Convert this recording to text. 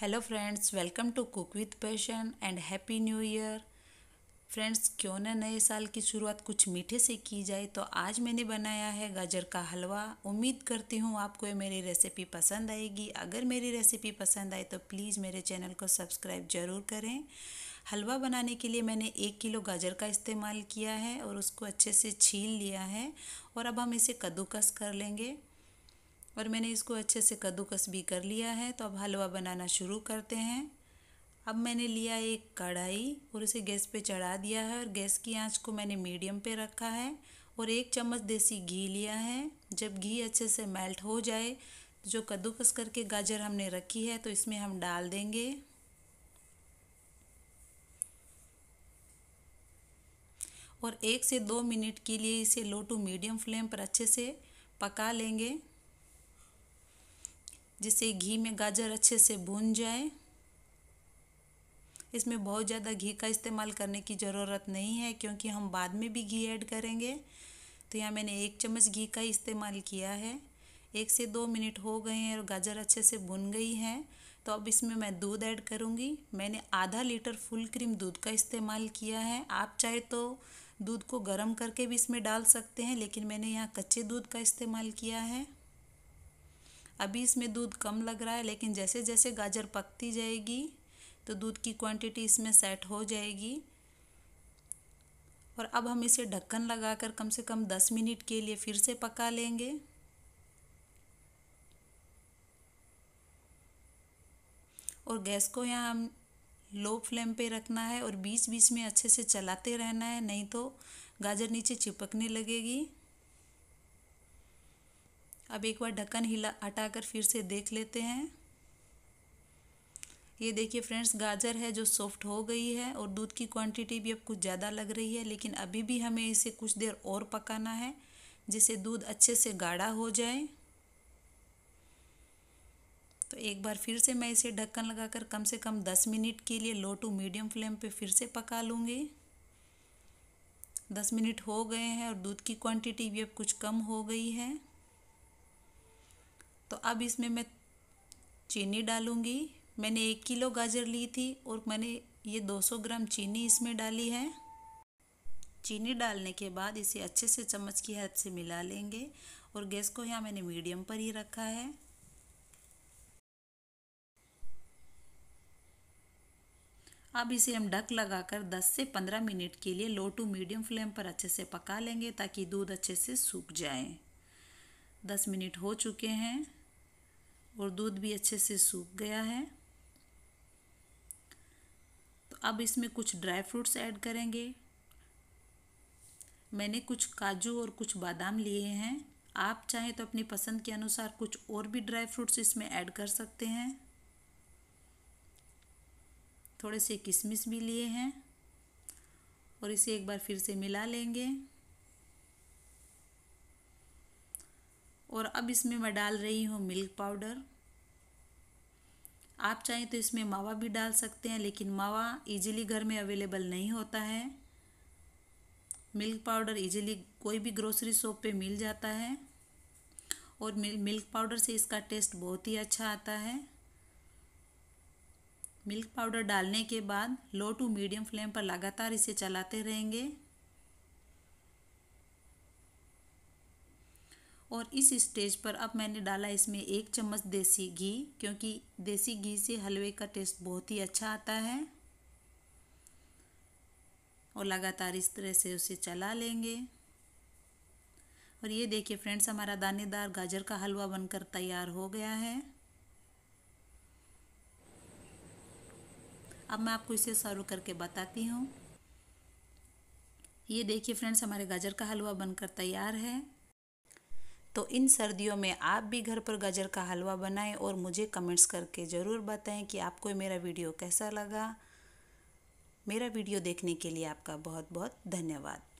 hello friends welcome to cook with passion and happy new year friends क्यों ना नए साल की शुरुआत कुछ मीठे से की जाए तो आज मैंने बनाया है गाजर का हलवा उम्मीद करती हूँ आपको ये मेरी रेसिपी पसंद आएगी अगर मेरी रेसिपी पसंद आए तो प्लीज़ मेरे चैनल को सब्सक्राइब ज़रूर करें हलवा बनाने के लिए मैंने एक किलो गाजर का इस्तेमाल किया है और उसको अच्छे से छील लिया है और अब हम इसे कद्दूकस कर लेंगे और मैंने इसको अच्छे से कद्दूकस भी कर लिया है तो अब हलवा बनाना शुरू करते हैं अब मैंने लिया एक कढ़ाई और उसे गैस पे चढ़ा दिया है और गैस की आंच को मैंने मीडियम पे रखा है और एक चम्मच देसी घी लिया है जब घी अच्छे से मेल्ट हो जाए तो जो कद्दूकस करके गाजर हमने रखी है तो इसमें हम डाल देंगे और एक से दो मिनट के लिए इसे लो टू मीडियम फ्लेम पर अच्छे से पका लेंगे जिससे घी में गाजर अच्छे से भून जाए इसमें बहुत ज़्यादा घी का इस्तेमाल करने की ज़रूरत नहीं है क्योंकि हम बाद में भी घी ऐड करेंगे तो यहाँ मैंने एक चम्मच घी का इस्तेमाल किया है एक से दो मिनट हो गए हैं और गाजर अच्छे से भुन गई है तो अब इसमें मैं दूध ऐड करूँगी मैंने आधा लीटर फुल क्रीम दूध का इस्तेमाल किया है आप चाहे तो दूध को गर्म करके भी इसमें डाल सकते हैं लेकिन मैंने यहाँ कच्चे दूध का इस्तेमाल किया है अभी इसमें दूध कम लग रहा है लेकिन जैसे जैसे गाजर पकती जाएगी तो दूध की क्वांटिटी इसमें सेट हो जाएगी और अब हम इसे ढक्कन लगाकर कम से कम दस मिनट के लिए फिर से पका लेंगे और गैस को यहाँ हम लो फ्लेम पे रखना है और बीच बीच में अच्छे से चलाते रहना है नहीं तो गाजर नीचे चिपकने लगेगी अब एक बार ढक्कन हिला हटाकर फिर से देख लेते हैं ये देखिए फ्रेंड्स गाजर है जो सॉफ्ट हो गई है और दूध की क्वांटिटी भी अब कुछ ज़्यादा लग रही है लेकिन अभी भी हमें इसे कुछ देर और पकाना है जिससे दूध अच्छे से गाढ़ा हो जाए तो एक बार फिर से मैं इसे ढक्कन लगाकर कम से कम दस मिनट के लिए लो टू मीडियम फ्लेम पे फिर से पका लूँगी दस मिनट हो गए हैं और दूध की क्वांटिटी भी अब कुछ कम हो गई है तो अब इसमें मैं चीनी डालूँगी मैंने एक किलो गाजर ली थी और मैंने ये 200 ग्राम चीनी इसमें डाली है चीनी डालने के बाद इसे अच्छे से चम्मच की हेल्प से मिला लेंगे और गैस को यहाँ मैंने मीडियम पर ही रखा है अब इसे हम ढक लगाकर 10 से 15 मिनट के लिए लो टू मीडियम फ्लेम पर अच्छे से पका लेंगे ताकि दूध अच्छे से सूख जाए 10 मिनट हो चुके हैं और दूध भी अच्छे से सूख गया है तो अब इसमें कुछ ड्राई फ्रूट्स ऐड करेंगे मैंने कुछ काजू और कुछ बादाम लिए हैं आप चाहें तो अपनी पसंद के अनुसार कुछ और भी ड्राई फ्रूट्स इसमें ऐड कर सकते हैं थोड़े से किशमिश भी लिए हैं और इसे एक बार फिर से मिला लेंगे और अब इसमें मैं डाल रही हूँ मिल्क पाउडर आप चाहें तो इसमें मावा भी डाल सकते हैं लेकिन मावा इजीली घर में अवेलेबल नहीं होता है मिल्क पाउडर इजीली कोई भी ग्रोसरी शॉप पे मिल जाता है और मिल्क पाउडर से इसका टेस्ट बहुत ही अच्छा आता है मिल्क पाउडर डालने के बाद लो टू मीडियम फ्लेम पर लगातार इसे चलाते रहेंगे और इस स्टेज पर अब मैंने डाला इसमें एक चम्मच देसी घी क्योंकि देसी घी से हलवे का टेस्ट बहुत ही अच्छा आता है और लगातार इस तरह से उसे चला लेंगे और ये देखिए फ्रेंड्स हमारा दानेदार गाजर का हलवा बनकर तैयार हो गया है अब मैं आपको इसे सर्व करके बताती हूँ ये देखिए फ्रेंड्स हमारे गाजर का हलवा बनकर तैयार है तो इन सर्दियों में आप भी घर पर गाजर का हलवा बनाएं और मुझे कमेंट्स करके ज़रूर बताएं कि आपको मेरा वीडियो कैसा लगा मेरा वीडियो देखने के लिए आपका बहुत बहुत धन्यवाद